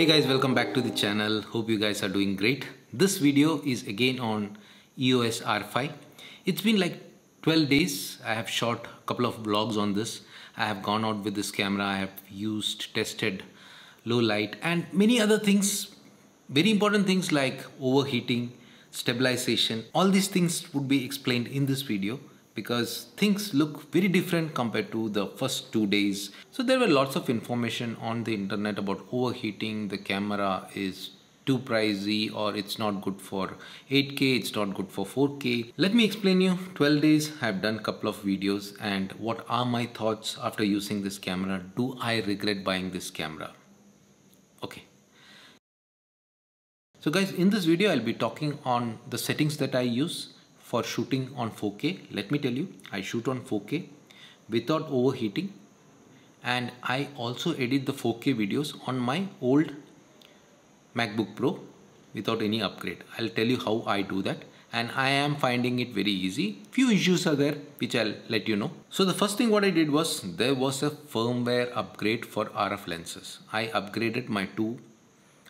hey guys welcome back to the channel hope you guys are doing great this video is again on EOS R5 it's been like 12 days I have shot a couple of vlogs on this I have gone out with this camera I have used tested low light and many other things very important things like overheating stabilization all these things would be explained in this video because things look very different compared to the first two days. So there were lots of information on the internet about overheating, the camera is too pricey or it's not good for 8K, it's not good for 4K. Let me explain you 12 days I've done couple of videos and what are my thoughts after using this camera. Do I regret buying this camera? Okay. So guys, in this video, I'll be talking on the settings that I use for shooting on 4K. Let me tell you, I shoot on 4K without overheating and I also edit the 4K videos on my old MacBook Pro without any upgrade. I'll tell you how I do that and I am finding it very easy. Few issues are there which I'll let you know. So the first thing what I did was there was a firmware upgrade for RF lenses. I upgraded my two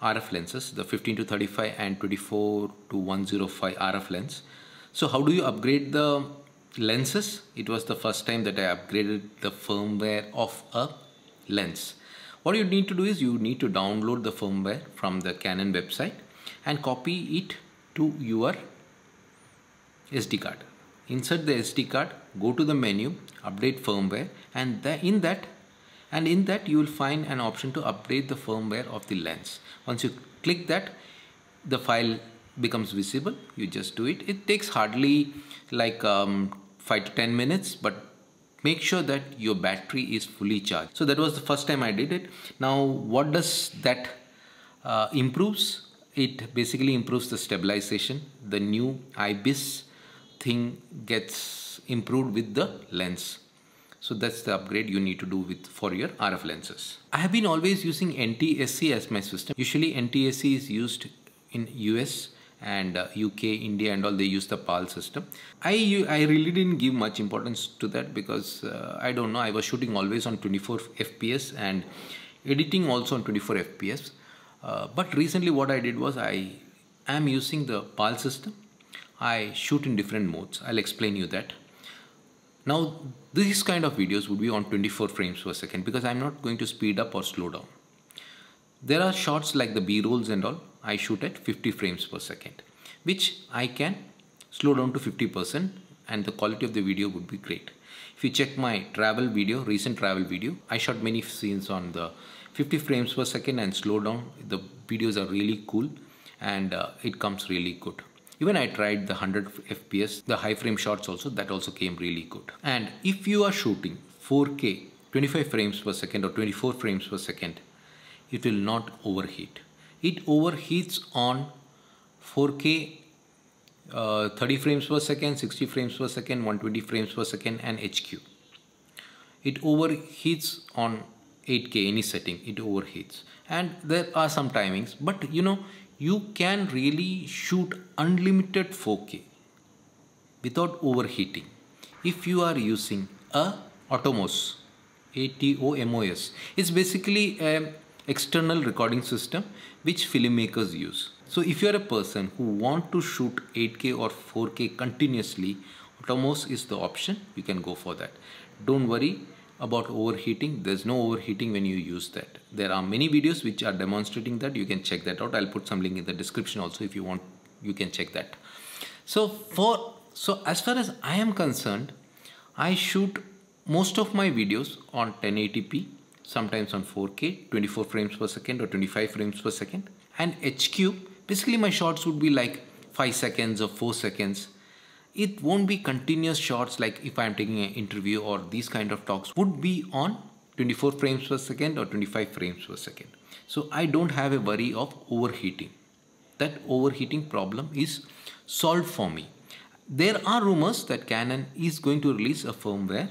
RF lenses, the 15 to 35 and 24 to 105 RF lens so how do you upgrade the lenses? It was the first time that I upgraded the firmware of a lens. What you need to do is you need to download the firmware from the Canon website and copy it to your SD card. Insert the SD card, go to the menu, update firmware and in that and in that you will find an option to update the firmware of the lens. Once you click that, the file becomes visible you just do it it takes hardly like um, 5 to 10 minutes but make sure that your battery is fully charged so that was the first time I did it now what does that uh, improves it basically improves the stabilization the new IBIS thing gets improved with the lens so that's the upgrade you need to do with for your RF lenses. I have been always using NTSC as my system. Usually NTSC is used in US and uh, UK, India, and all they use the PAL system. I I really didn't give much importance to that because uh, I don't know. I was shooting always on 24 FPS and editing also on 24 FPS. Uh, but recently, what I did was I am using the PAL system. I shoot in different modes. I'll explain you that. Now, these kind of videos would be on 24 frames per second because I'm not going to speed up or slow down. There are shots like the B rolls and all I shoot at 50 frames per second which I can slow down to 50% and the quality of the video would be great. If you check my travel video, recent travel video, I shot many scenes on the 50 frames per second and slow down. The videos are really cool and uh, it comes really good. Even I tried the 100 FPS, the high frame shots also, that also came really good. And if you are shooting 4K, 25 frames per second or 24 frames per second, it will not overheat it overheats on 4K uh, 30 frames per second, 60 frames per second, 120 frames per second and HQ. It overheats on 8K any setting, it overheats. And there are some timings, but you know, you can really shoot unlimited 4K without overheating if you are using a Atomos, A-T-O-M-O-S. It's basically a um, external recording system which filmmakers use. So if you are a person who want to shoot 8K or 4K continuously, Atomos is the option, you can go for that. Don't worry about overheating, there's no overheating when you use that. There are many videos which are demonstrating that, you can check that out. I'll put some link in the description also if you want, you can check that. So for, so as far as I am concerned, I shoot most of my videos on 1080p sometimes on 4K, 24 frames per second or 25 frames per second. And HQ, basically my shots would be like 5 seconds or 4 seconds. It won't be continuous shots like if I'm taking an interview or these kind of talks would be on 24 frames per second or 25 frames per second. So I don't have a worry of overheating. That overheating problem is solved for me. There are rumors that Canon is going to release a firmware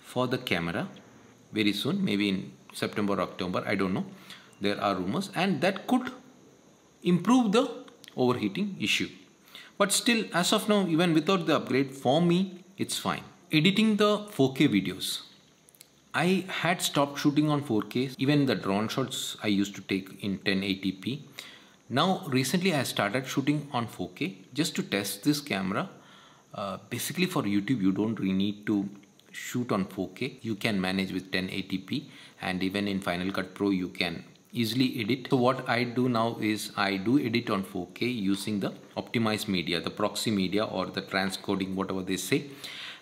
for the camera very soon, maybe in September, October, I don't know. There are rumors and that could improve the overheating issue. But still, as of now, even without the upgrade, for me, it's fine. Editing the 4K videos. I had stopped shooting on 4K, even the drone shots I used to take in 1080p. Now, recently I started shooting on 4K just to test this camera. Uh, basically for YouTube, you don't really need to shoot on 4K, you can manage with 1080p and even in Final Cut Pro you can easily edit. So what I do now is I do edit on 4K using the optimized media, the proxy media or the transcoding whatever they say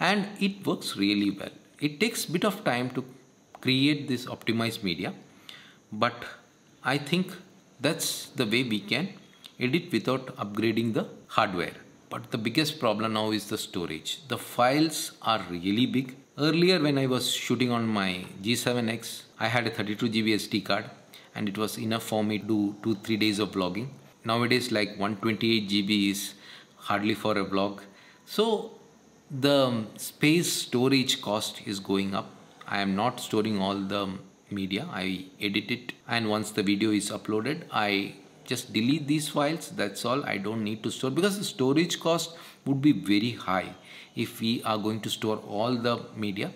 and it works really well. It takes bit of time to create this optimized media but I think that's the way we can edit without upgrading the hardware. But the biggest problem now is the storage. The files are really big. Earlier when I was shooting on my G7X, I had a 32 GB SD card and it was enough for me to do 2-3 days of vlogging. Nowadays like 128 GB is hardly for a vlog. So the um, space storage cost is going up. I am not storing all the media. I edit it and once the video is uploaded, I just delete these files that's all I don't need to store because the storage cost would be very high if we are going to store all the media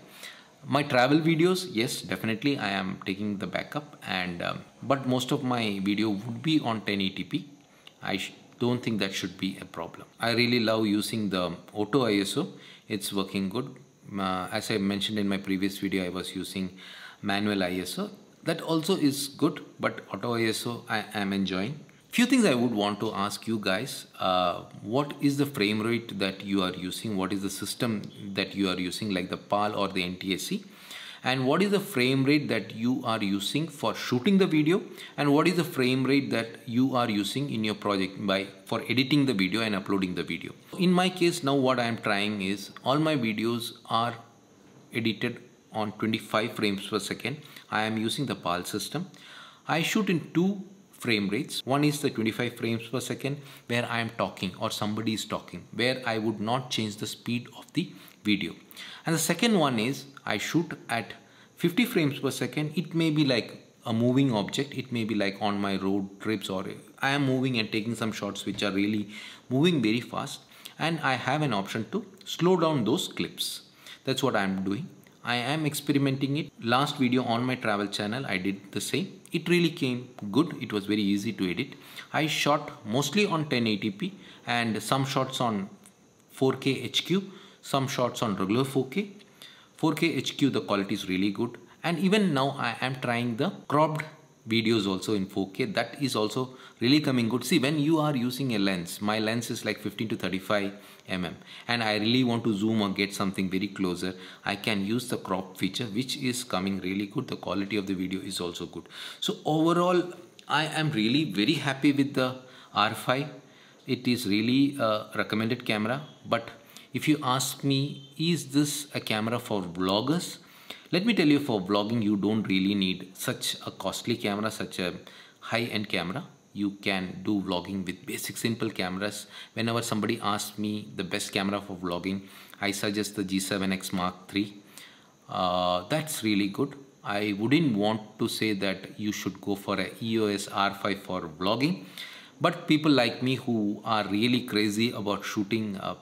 my travel videos yes definitely I am taking the backup and um, but most of my video would be on 1080p I don't think that should be a problem I really love using the auto ISO it's working good uh, as I mentioned in my previous video I was using manual ISO that also is good, but auto ISO I am enjoying. Few things I would want to ask you guys. Uh, what is the frame rate that you are using? What is the system that you are using like the PAL or the NTSC? And what is the frame rate that you are using for shooting the video? And what is the frame rate that you are using in your project by for editing the video and uploading the video? In my case now what I am trying is all my videos are edited on 25 frames per second. I am using the PAL system. I shoot in two frame rates. One is the 25 frames per second where I am talking or somebody is talking where I would not change the speed of the video. And the second one is I shoot at 50 frames per second. It may be like a moving object. It may be like on my road trips or I am moving and taking some shots which are really moving very fast and I have an option to slow down those clips. That's what I'm doing. I am experimenting it. Last video on my travel channel, I did the same. It really came good. It was very easy to edit. I shot mostly on 1080p and some shots on 4K HQ, some shots on regular 4K. 4K HQ, the quality is really good. And even now I am trying the cropped videos also in 4K. That is also really coming good. See, when you are using a lens, my lens is like 15 to 35 mm and I really want to zoom or get something very closer. I can use the crop feature which is coming really good. The quality of the video is also good. So overall, I am really very happy with the R5. It is really a recommended camera. But if you ask me, is this a camera for vloggers? Let me tell you for vlogging you don't really need such a costly camera, such a high-end camera. You can do vlogging with basic simple cameras. Whenever somebody asks me the best camera for vlogging, I suggest the G7X Mark III. Uh, that's really good. I wouldn't want to say that you should go for a EOS R5 for vlogging. But people like me who are really crazy about shooting uh,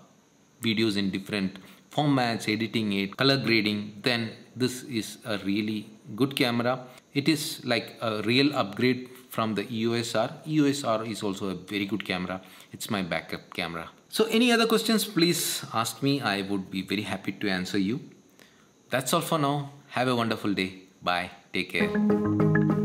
videos in different formats, editing it, color grading, then this is a really good camera. It is like a real upgrade from the EOS R. EOS R is also a very good camera. It's my backup camera. So any other questions, please ask me. I would be very happy to answer you. That's all for now. Have a wonderful day. Bye. Take care.